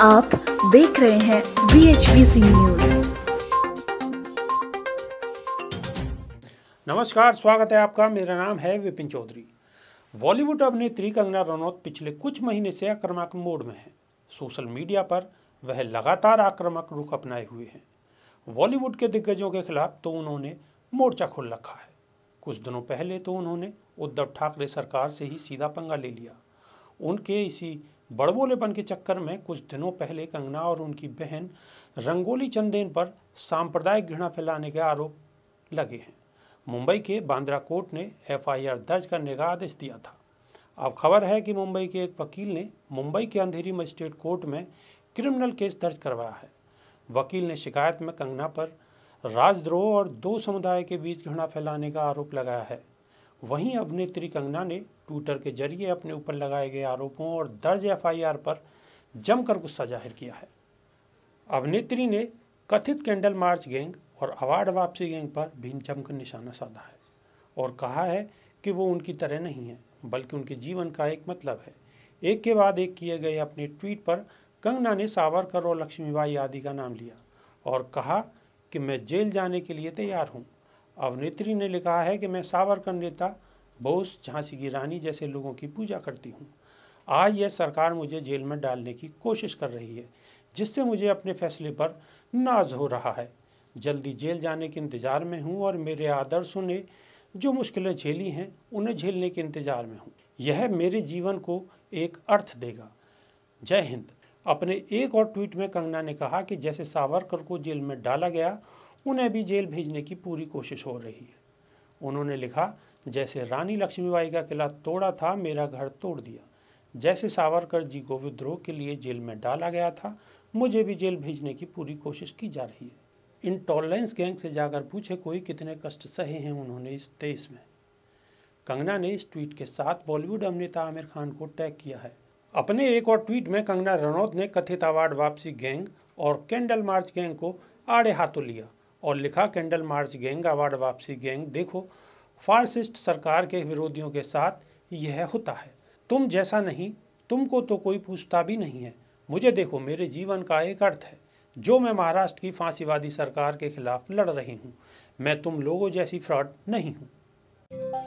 आप देख रहे हैं बी एच न्यूज नमस्कार स्वागत है आपका मेरा नाम है विपिन चौधरी बॉलीवुड अभिनेत्री कंगना रनौत पिछले कुछ महीने से आक्रामक मोड में है सोशल मीडिया पर वह लगातार आक्रामक रुख अपनाए हुए हैं बॉलीवुड के दिग्गजों के खिलाफ तो उन्होंने मोर्चा खोल रखा है कुछ दिनों पहले तो उन्होंने उद्धव ठाकरे सरकार से ही सीधा पंगा ले लिया उनके इसी बड़बोलेपन के चक्कर में कुछ दिनों पहले कंगना और उनकी बहन रंगोली चंदेन पर सांप्रदायिक घृणा फैलाने के आरोप लगे हैं मुंबई के बांद्रा कोर्ट ने एफआईआर दर्ज करने का आदेश दिया था अब खबर है कि मुंबई के एक वकील ने मुंबई के अंधेरी मजिस्ट्रेट कोर्ट में क्रिमिनल केस दर्ज करवाया है वकील ने शिकायत में कंगना पर राजद्रोह और दो समुदाय के बीच घृणा फैलाने का आरोप लगाया है वहीं अभिनेत्री कंगना ने ट्विटर के जरिए अपने ऊपर लगाए गए आरोपों और दर्ज एफआईआर पर जमकर गुस्सा जाहिर किया है अभिनेत्री ने कथित कैंडल मार्च गैंग और अवार्ड वापसी गैंग पर भी जमकर निशाना साधा है और कहा है कि वो उनकी तरह नहीं है बल्कि उनके जीवन का एक मतलब है एक के बाद एक किए गए अपने ट्वीट पर कंगना ने सावरकर और लक्ष्मीबाई आदि का नाम लिया और कहा कि मैं जेल जाने के लिए तैयार हूँ अवनेत्री ने लिखा है कि मैं सावरकर नेता बोस झांसी की रानी जैसे लोगों की पूजा करती हूँ आज यह सरकार मुझे जेल में डालने की कोशिश कर रही है जिससे मुझे अपने फैसले पर नाज हो रहा है जल्दी जेल जाने के इंतज़ार में हूँ और मेरे आदर्शों ने जो मुश्किलें झेली हैं उन्हें झेलने के इंतज़ार में हूँ यह मेरे जीवन को एक अर्थ देगा जय हिंद अपने एक और ट्वीट में कंगना ने कहा कि जैसे सावरकर को जेल में डाला गया उन्हें भी जेल भेजने की पूरी कोशिश हो रही है उन्होंने लिखा जैसे रानी लक्ष्मीबाई का किला तोड़ा था मेरा घर तोड़ दिया जैसे सावरकर जी को विद्रोह के लिए जेल में डाला गया था मुझे भी जेल भेजने की पूरी कोशिश की जा रही है इन टॉलरेंस गैंग से जाकर पूछे कोई कितने कष्ट सहे हैं उन्होंने इस देश में कंगना ने इस ट्वीट के साथ बॉलीवुड अभिनेता आमिर खान को टैग किया है अपने एक और ट्वीट में कंगना रनौत ने कथित अवार्ड वापसी गैंग और कैंडल मार्च गैंग को आड़े हाथों लिया और लिखा कैंडल मार्च गैंग अवार्ड वापसी गैंग देखो फार्सिस्ट सरकार के विरोधियों के साथ यह होता है तुम जैसा नहीं तुमको तो कोई पूछता भी नहीं है मुझे देखो मेरे जीवन का एक अर्थ है जो मैं महाराष्ट्र की फांसीवादी सरकार के खिलाफ लड़ रही हूँ मैं तुम लोगों जैसी फ्रॉड नहीं हूँ